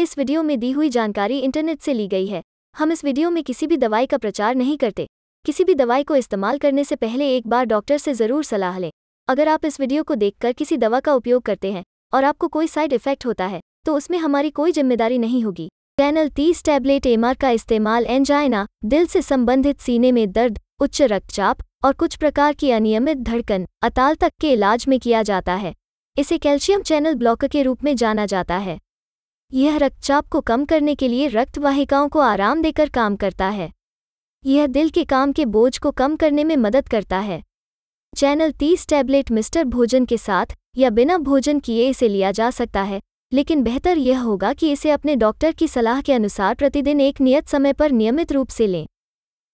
इस वीडियो में दी हुई जानकारी इंटरनेट से ली गई है हम इस वीडियो में किसी भी दवाई का प्रचार नहीं करते किसी भी दवाई को इस्तेमाल करने से पहले एक बार डॉक्टर से ज़रूर सलाह लें अगर आप इस वीडियो को देखकर किसी दवा का उपयोग करते हैं और आपको कोई साइड इफेक्ट होता है तो उसमें हमारी कोई जिम्मेदारी नहीं होगी चैनल तीस टैबलेट एमआर का इस्तेमाल एंजाइना दिल से संबंधित सीने में दर्द उच्च रक्तचाप और कुछ प्रकार की अनियमित धड़कन अताल तक के इलाज में किया जाता है इसे कैल्शियम चैनल ब्लॉक के रूप में जाना जाता है यह रक्तचाप को कम करने के लिए रक्त वाहिकाओं को आराम देकर काम करता है यह दिल के काम के बोझ को कम करने में मदद करता है चैनल 30 टैबलेट मिस्टर भोजन के साथ या बिना भोजन किए इसे लिया जा सकता है लेकिन बेहतर यह होगा कि इसे अपने डॉक्टर की सलाह के अनुसार प्रतिदिन एक नियत समय पर नियमित रूप से लें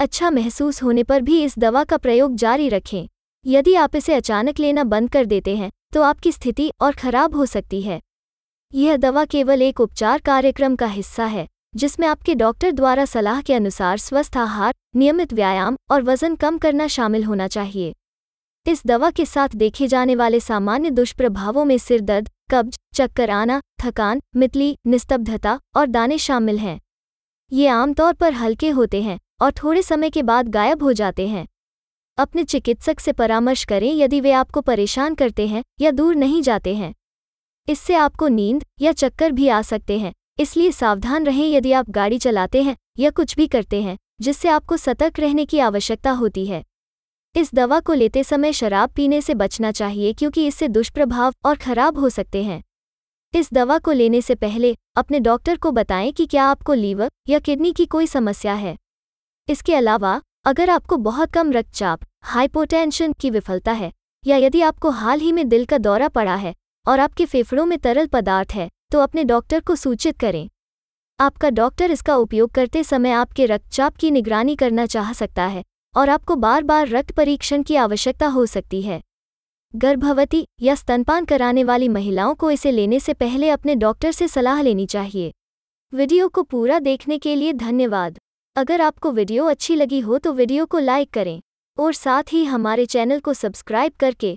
अच्छा महसूस होने पर भी इस दवा का प्रयोग जारी रखें यदि आप इसे अचानक लेना बंद कर देते हैं तो आपकी स्थिति और खराब हो सकती है यह दवा केवल एक उपचार कार्यक्रम का हिस्सा है जिसमें आपके डॉक्टर द्वारा सलाह के अनुसार स्वस्थ आहार नियमित व्यायाम और वजन कम करना शामिल होना चाहिए इस दवा के साथ देखे जाने वाले सामान्य दुष्प्रभावों में सिरदर्द कब्ज चक्कर आना थकान मितली निस्तब्धता और दाने शामिल हैं ये आमतौर पर हल्के होते हैं और थोड़े समय के बाद गायब हो जाते हैं अपने चिकित्सक से परामर्श करें यदि वे आपको परेशान करते हैं या दूर नहीं जाते हैं इससे आपको नींद या चक्कर भी आ सकते हैं इसलिए सावधान रहें यदि आप गाड़ी चलाते हैं या कुछ भी करते हैं जिससे आपको सतर्क रहने की आवश्यकता होती है इस दवा को लेते समय शराब पीने से बचना चाहिए क्योंकि इससे दुष्प्रभाव और खराब हो सकते हैं इस दवा को लेने से पहले अपने डॉक्टर को बताएं कि क्या आपको लीवर या किडनी की कोई समस्या है इसके अलावा अगर आपको बहुत कम रक्तचाप हाइपोटेंशन की विफलता है या यदि आपको हाल ही में दिल का दौरा पड़ा है और आपके फेफड़ों में तरल पदार्थ है तो अपने डॉक्टर को सूचित करें आपका डॉक्टर इसका उपयोग करते समय आपके रक्तचाप की निगरानी करना चाह सकता है और आपको बार बार रक्त परीक्षण की आवश्यकता हो सकती है गर्भवती या स्तनपान कराने वाली महिलाओं को इसे लेने से पहले अपने डॉक्टर से सलाह लेनी चाहिए वीडियो को पूरा देखने के लिए धन्यवाद अगर आपको वीडियो अच्छी लगी हो तो वीडियो को लाइक करें और साथ ही हमारे चैनल को सब्सक्राइब करके